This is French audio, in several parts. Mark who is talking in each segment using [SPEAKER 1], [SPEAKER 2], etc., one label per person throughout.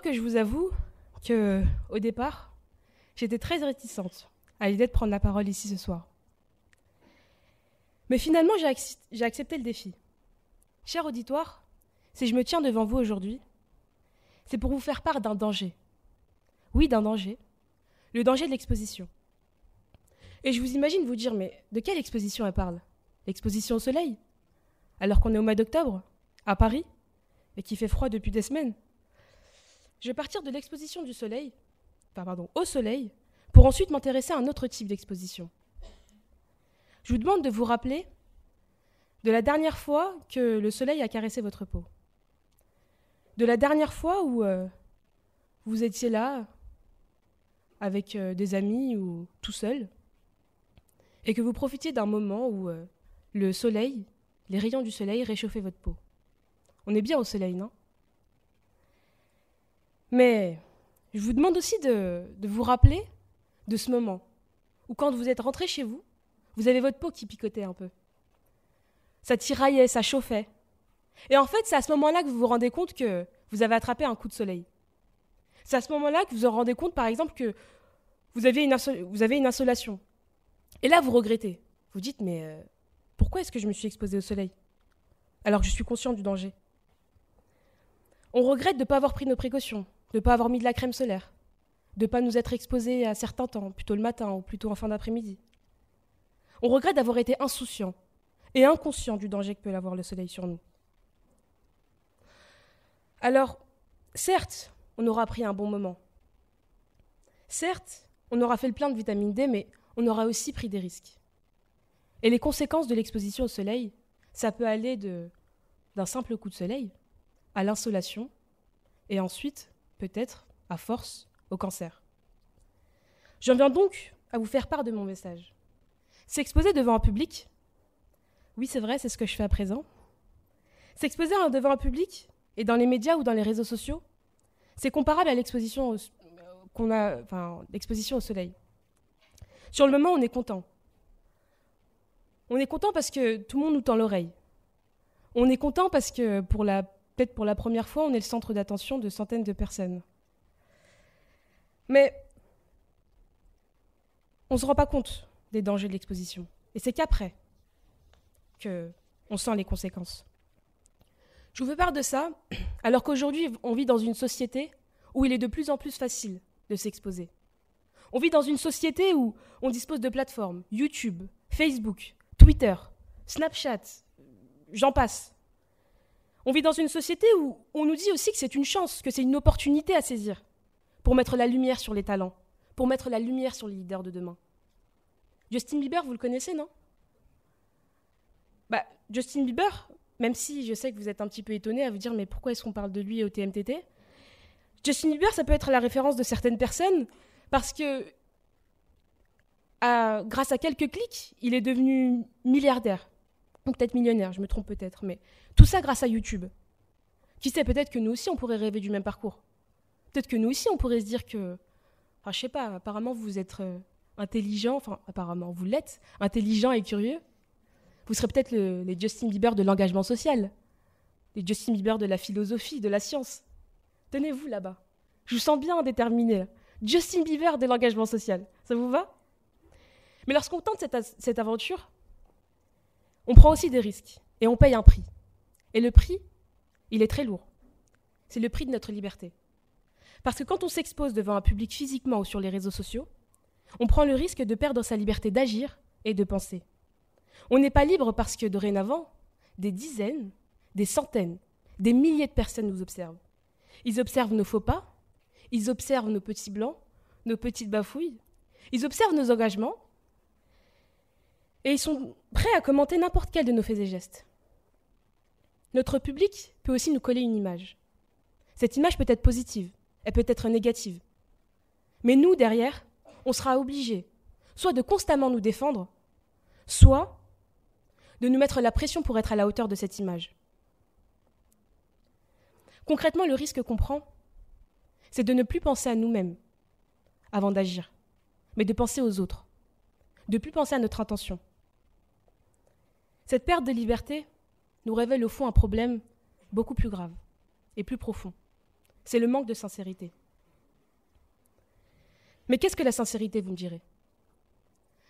[SPEAKER 1] que je vous avoue que, au départ, j'étais très réticente à l'idée de prendre la parole ici ce soir. Mais finalement, j'ai accepté le défi. Cher auditoire, si je me tiens devant vous aujourd'hui, c'est pour vous faire part d'un danger. Oui, d'un danger. Le danger de l'exposition. Et je vous imagine vous dire, mais de quelle exposition elle parle L'exposition au soleil Alors qu'on est au mois d'octobre, à Paris, et qu'il fait froid depuis des semaines je vais partir de l'exposition du soleil, enfin, pardon, au soleil, pour ensuite m'intéresser à un autre type d'exposition. Je vous demande de vous rappeler de la dernière fois que le soleil a caressé votre peau. De la dernière fois où euh, vous étiez là avec euh, des amis ou tout seul et que vous profitiez d'un moment où euh, le soleil, les rayons du soleil réchauffaient votre peau. On est bien au soleil, non mais je vous demande aussi de, vous rappeler de ce moment où quand vous êtes rentré chez vous, vous avez votre peau qui picotait un peu. Ça tiraillait, ça chauffait. Et en fait, c'est à ce moment-là que vous vous rendez compte que vous avez attrapé un coup de soleil. C'est à ce moment-là que vous vous rendez compte, par exemple, que vous avez une, insolation. Et là, vous regrettez. Vous dites, mais euh, pourquoi est-ce que je me suis exposée au soleil Alors que je suis conscient du danger. On regrette de ne pas avoir pris nos précautions de ne pas avoir mis de la crème solaire, de ne pas nous être exposés à certains temps, plutôt le matin ou plutôt en fin d'après-midi. On regrette d'avoir été insouciant et inconscient du danger que peut avoir le soleil sur nous. Alors, certes, on aura pris un bon moment. Certes, on aura fait le plein de vitamine D, mais on aura aussi pris des risques. Et les conséquences de l'exposition au soleil, ça peut aller de d'un simple coup de soleil à l'insolation, et ensuite peut-être, à force, au cancer. J'en viens donc à vous faire part de mon message. S'exposer devant un public, oui c'est vrai, c'est ce que je fais à présent. S'exposer devant un public, et dans les médias ou dans les réseaux sociaux, c'est comparable à l'exposition qu'on a, enfin, au soleil. Sur le moment, on est content. On est content parce que tout le monde nous tend l'oreille. On est content parce que pour la peut-être pour la première fois, on est le centre d'attention de centaines de personnes. Mais on ne se rend pas compte des dangers de l'exposition. Et c'est qu'après qu'on sent les conséquences. Je vous fais part de ça, alors qu'aujourd'hui, on vit dans une société où il est de plus en plus facile de s'exposer. On vit dans une société où on dispose de plateformes, YouTube, Facebook, Twitter, Snapchat, j'en passe. On vit dans une société où on nous dit aussi que c'est une chance, que c'est une opportunité à saisir, pour mettre la lumière sur les talents, pour mettre la lumière sur les leaders de demain. Justin Bieber, vous le connaissez, non bah, Justin Bieber, même si je sais que vous êtes un petit peu étonné à vous dire mais pourquoi est-ce qu'on parle de lui au TMTT Justin Bieber, ça peut être la référence de certaines personnes, parce que grâce à quelques clics, il est devenu milliardaire peut-être millionnaire, je me trompe peut-être, mais tout ça grâce à YouTube. Qui sait, peut-être que nous aussi, on pourrait rêver du même parcours. Peut-être que nous aussi, on pourrait se dire que, enfin, je sais pas, apparemment, vous êtes euh, intelligent, enfin, apparemment, vous l'êtes, intelligent et curieux. Vous serez peut-être les Justin Bieber de l'engagement social, les Justin Bieber de la philosophie, de la science. Tenez-vous là-bas. Je vous sens bien déterminé. Justin Bieber de l'engagement social, ça vous va Mais lorsqu'on tente cette aventure, on prend aussi des risques et on paye un prix. Et le prix, il est très lourd. C'est le prix de notre liberté. Parce que quand on s'expose devant un public physiquement ou sur les réseaux sociaux, on prend le risque de perdre sa liberté d'agir et de penser. On n'est pas libre parce que dorénavant, des dizaines, des centaines, des milliers de personnes nous observent. Ils observent nos faux pas, ils observent nos petits blancs, nos petites bafouilles, ils observent nos engagements, et ils sont prêts à commenter n'importe quel de nos faits et gestes. Notre public peut aussi nous coller une image. Cette image peut être positive, elle peut être négative. Mais nous, derrière, on sera obligés soit de constamment nous défendre, soit de nous mettre la pression pour être à la hauteur de cette image. Concrètement, le risque qu'on prend, c'est de ne plus penser à nous-mêmes avant d'agir, mais de penser aux autres, de plus penser à notre intention. Cette perte de liberté nous révèle au fond un problème beaucoup plus grave et plus profond. C'est le manque de sincérité. Mais qu'est-ce que la sincérité, vous me direz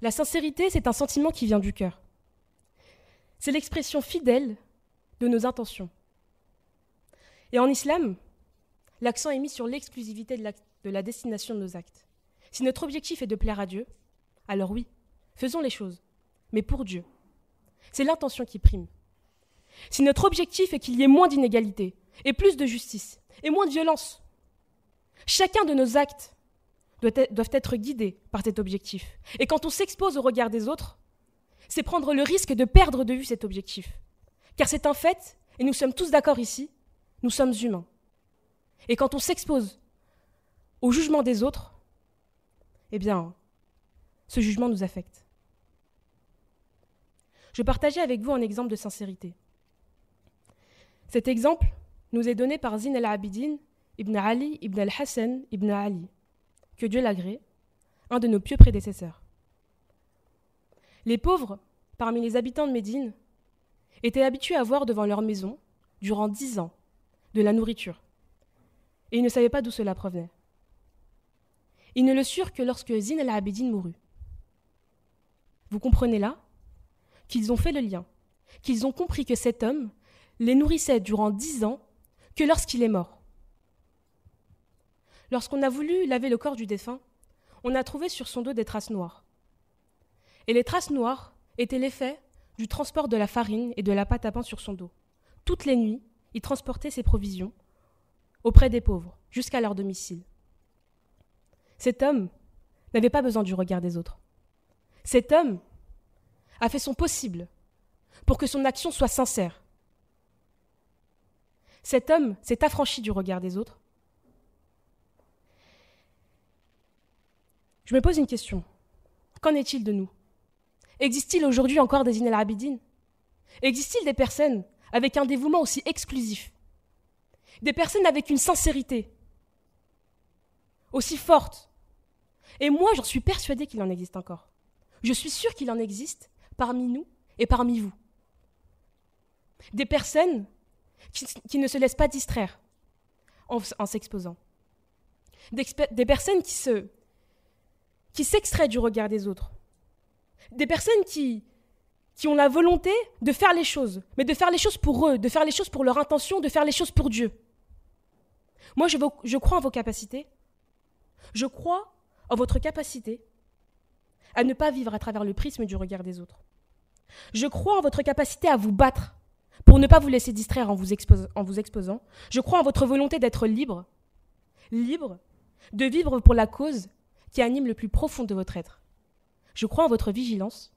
[SPEAKER 1] La sincérité, c'est un sentiment qui vient du cœur. C'est l'expression fidèle de nos intentions. Et en islam, l'accent est mis sur l'exclusivité de, la destination de nos actes. Si notre objectif est de plaire à Dieu, alors oui, faisons les choses, mais pour Dieu, c'est l'intention qui prime. Si notre objectif est qu'il y ait moins d'inégalités, et plus de justice, et moins de violence, chacun de nos actes doivent être guidés par cet objectif. Et quand on s'expose au regard des autres, c'est prendre le risque de perdre de vue cet objectif. Car c'est un fait, et nous sommes tous d'accord ici, nous sommes humains. Et quand on s'expose au jugement des autres, eh bien, ce jugement nous affecte je partageais avec vous un exemple de sincérité. Cet exemple nous est donné par Zin al-Abidin, Ibn Ali, Ibn al-Hassan, Ibn Ali, que Dieu l'agrée, un de nos pieux prédécesseurs. Les pauvres, parmi les habitants de Médine, étaient habitués à voir devant leur maison, durant dix ans, de la nourriture. Et ils ne savaient pas d'où cela provenait. Ils ne le surent que lorsque Zin al-Abidin mourut. Vous comprenez là qu'ils ont fait le lien, qu'ils ont compris que cet homme les nourrissait durant dix ans que lorsqu'il est mort. Lorsqu'on a voulu laver le corps du défunt, on a trouvé sur son dos des traces noires. Et les traces noires étaient l'effet du transport de la farine et de la pâte à pain sur son dos. Toutes les nuits, il transportait ses provisions auprès des pauvres, jusqu'à leur domicile. Cet homme n'avait pas besoin du regard des autres. Cet homme a fait son possible pour que son action soit sincère. Cet homme s'est affranchi du regard des autres. Je me pose une question. Qu'en est-il de nous Existe-t-il aujourd'hui encore des Inel Abidine Existe-t-il des personnes avec un dévouement aussi exclusif Des personnes avec une sincérité aussi forte Et moi, j'en suis persuadée qu'il en existe encore. Je suis sûre qu'il en existe parmi nous et parmi vous. Des personnes qui, ne se laissent pas distraire en, s'exposant. Des, personnes qui se qui s'extraient du regard des autres. Des personnes qui, qui ont la volonté de faire les choses, mais de faire les choses pour eux, de faire les choses pour leur intention, de faire les choses pour Dieu. Moi, je, je crois en vos capacités. Je crois en votre capacité à ne pas vivre à travers le prisme du regard des autres. Je crois en votre capacité à vous battre pour ne pas vous laisser distraire en vous, exposant. Je crois en votre volonté d'être libre, libre de vivre pour la cause qui anime le plus profond de votre être. Je crois en votre vigilance.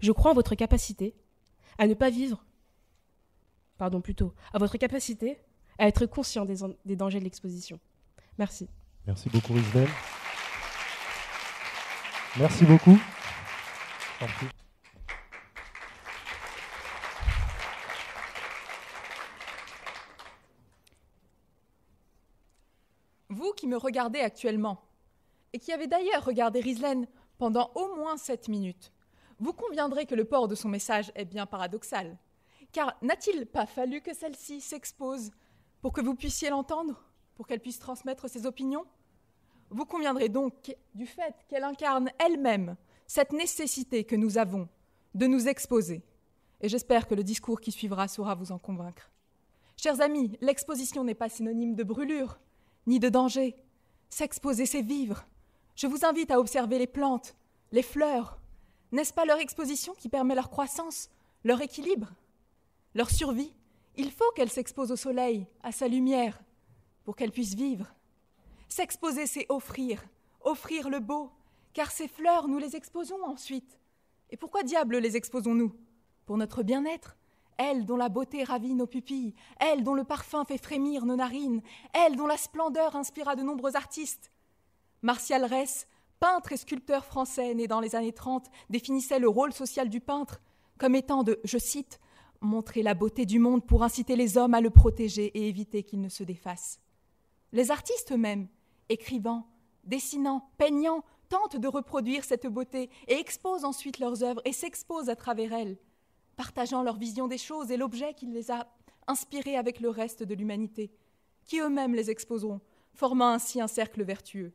[SPEAKER 1] Je crois en votre capacité à ne pas vivre, pardon plutôt, à votre capacité à être conscient des, dangers de l'exposition. Merci. Merci beaucoup, Isabelle. Merci beaucoup.
[SPEAKER 2] Vous qui me regardez actuellement, et qui avez d'ailleurs regardé Rislaine pendant au moins 7 minutes, vous conviendrez que le port de son message est bien paradoxal. Car n'a-t-il pas fallu que celle-ci s'expose pour que vous puissiez l'entendre, pour qu'elle puisse transmettre ses opinions vous conviendrez donc du fait qu'elle incarne elle-même cette nécessité que nous avons de nous exposer. Et j'espère que le discours qui suivra saura vous en convaincre. Chers amis, l'exposition n'est pas synonyme de brûlure, ni de danger. S'exposer, c'est vivre. Je vous invite à observer les plantes, les fleurs. N'est-ce pas leur exposition qui permet leur croissance, leur équilibre, leur survie Il faut qu'elles s'exposent au soleil, à sa lumière, pour qu'elles puissent vivre. S'exposer, c'est offrir, offrir le beau, car ces fleurs, nous les exposons ensuite. Et pourquoi diable les exposons-nous Pour notre bien-être. Elle dont la beauté ravit nos pupilles, elle dont le parfum fait frémir nos narines, elle dont la splendeur inspira de nombreux artistes. Martial Ress, peintre et sculpteur français né dans les années 30, définissait le rôle social du peintre comme étant de, je cite, montrer la beauté du monde pour inciter les hommes à le protéger et éviter qu'il ne se défasse. Les artistes eux-mêmes écrivant, dessinant, peignant, tentent de reproduire cette beauté et exposent ensuite leurs œuvres et s'exposent à travers elles, partageant leur vision des choses et l'objet qui les a inspirés avec le reste de l'humanité, qui eux-mêmes les exposeront, formant ainsi un cercle vertueux.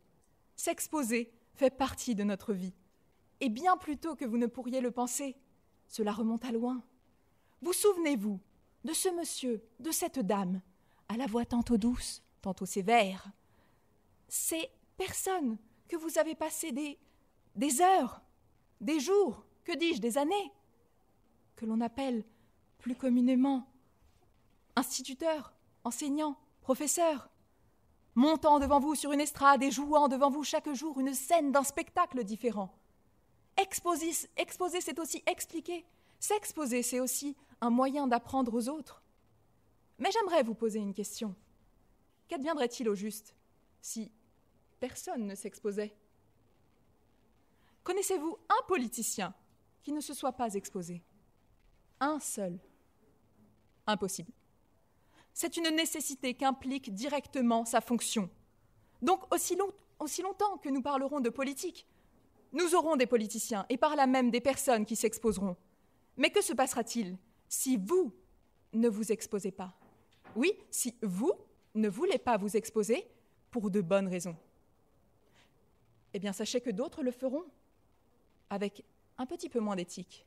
[SPEAKER 2] S'exposer fait partie de notre vie, et bien plus tôt que vous ne pourriez le penser. Cela remonte à loin. Vous souvenez-vous de ce monsieur, de cette dame, à la voix tantôt douce, tantôt sévère, ces personnes que vous avez passé des, des heures, des jours, que dis-je, des années, que l'on appelle plus communément instituteurs, enseignants, professeurs, montant devant vous sur une estrade et jouant devant vous chaque jour une scène d'un spectacle différent. Exposer, exposer c'est aussi expliquer. S'exposer, c'est aussi un moyen d'apprendre aux autres. Mais j'aimerais vous poser une question. Qu'adviendrait-il au juste si personne ne s'exposait. Connaissez-vous un politicien qui ne se soit pas exposé Un seul Impossible. C'est une nécessité qu'implique directement sa fonction. Donc aussi, aussi longtemps que nous parlerons de politique, nous aurons des politiciens et par là même des personnes qui s'exposeront. Mais que se passera-t-il si vous ne vous exposez pas Oui, si vous ne voulez pas vous exposer pour de bonnes raisons eh bien sachez que d'autres le feront, avec un petit peu moins d'éthique,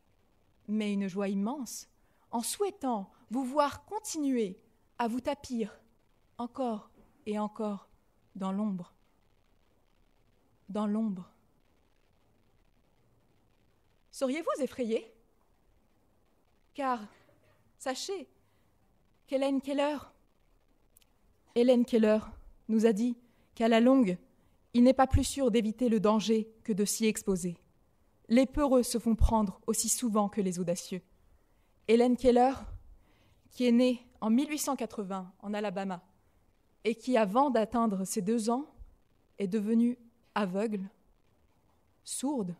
[SPEAKER 2] mais une joie immense, en souhaitant vous voir continuer à vous tapir encore et encore dans l'ombre. Dans l'ombre. Seriez-vous effrayé Car, sachez qu'Hélène Keller, Hélène Keller nous a dit qu'à la longue, il n'est pas plus sûr d'éviter le danger que de s'y exposer. Les peureux se font prendre aussi souvent que les audacieux. Hélène Keller, qui est née en 1880 en Alabama et qui, avant d'atteindre ses deux ans, est devenue aveugle, sourde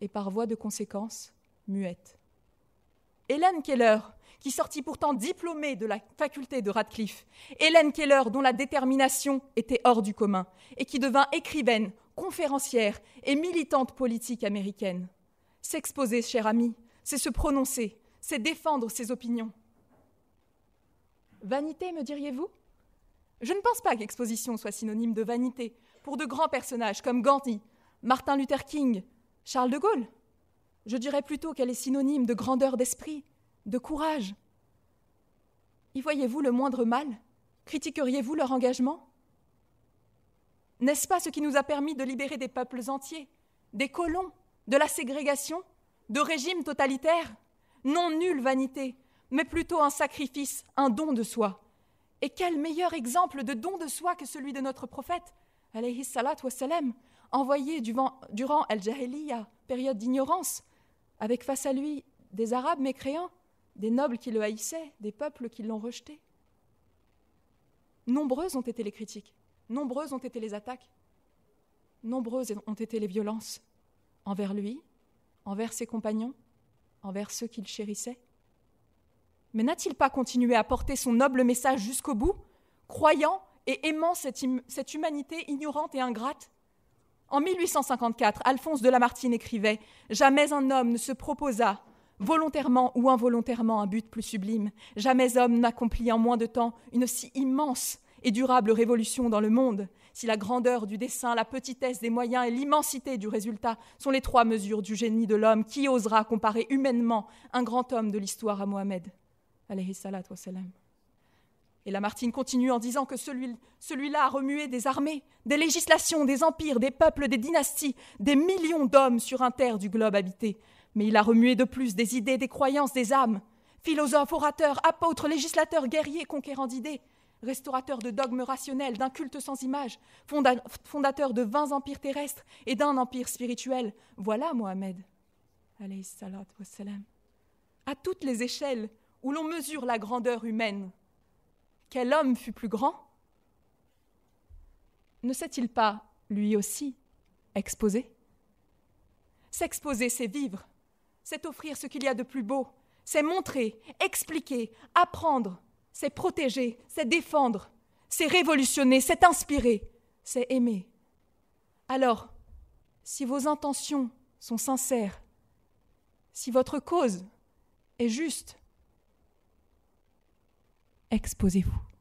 [SPEAKER 2] et par voie de conséquence muette. Hélène Keller, qui sortit pourtant diplômée de la faculté de Radcliffe, Hélène Keller, dont la détermination était hors du commun, et qui devint écrivaine, conférencière et militante politique américaine. S'exposer, cher ami, c'est se prononcer, c'est défendre ses opinions. Vanité, me diriez-vous Je ne pense pas qu'exposition soit synonyme de vanité pour de grands personnages comme Gandhi, Martin Luther King, Charles de Gaulle. Je dirais plutôt qu'elle est synonyme de grandeur d'esprit, de courage. Y voyez-vous le moindre mal Critiqueriez-vous leur engagement N'est-ce pas ce qui nous a permis de libérer des peuples entiers, des colons, de la ségrégation, de régimes totalitaires Non nulle vanité, mais plutôt un sacrifice, un don de soi. Et quel meilleur exemple de don de soi que celui de notre prophète, alayhi salat salam, envoyé durant Al-Jahiliya, période d'ignorance, avec face à lui des Arabes mécréants des nobles qui le haïssaient, des peuples qui l'ont rejeté. Nombreuses ont été les critiques, nombreuses ont été les attaques, nombreuses ont été les violences envers lui, envers ses compagnons, envers ceux qu'il chérissait. Mais n'a-t-il pas continué à porter son noble message jusqu'au bout, croyant et aimant cette, humanité ignorante et ingrate en 1854, Alphonse de Lamartine écrivait Jamais un homme ne se proposa volontairement ou involontairement un but plus sublime. Jamais homme n'accomplit en moins de temps une si immense et durable révolution dans le monde, si la grandeur du dessein, la petitesse des moyens et l'immensité du résultat sont les trois mesures du génie de l'homme, qui osera comparer humainement un grand homme de l'histoire à Mohamed Et Lamartine continue en disant que celui-là a remué des armées, des législations, des empires, des peuples, des dynasties, des millions d'hommes sur un terre du globe habité. Mais il a remué de plus des idées, des croyances, des âmes. Philosophe, orateur, apôtre, législateur, guerrier, conquérant d'idées, restaurateur de dogmes rationnels, d'un culte sans image, fondateur de vingt empires terrestres et d'un empire spirituel. Voilà Mohamed. À toutes les échelles où l'on mesure la grandeur humaine, quel homme fut plus grand Ne s'est-il pas, lui aussi, exposé S'exposer, c'est vivre c'est offrir ce qu'il y a de plus beau, c'est montrer, expliquer, apprendre, c'est protéger, c'est défendre, c'est révolutionner, c'est inspirer, c'est aimer. Alors, si vos intentions sont sincères, si votre cause est juste, exposez-vous.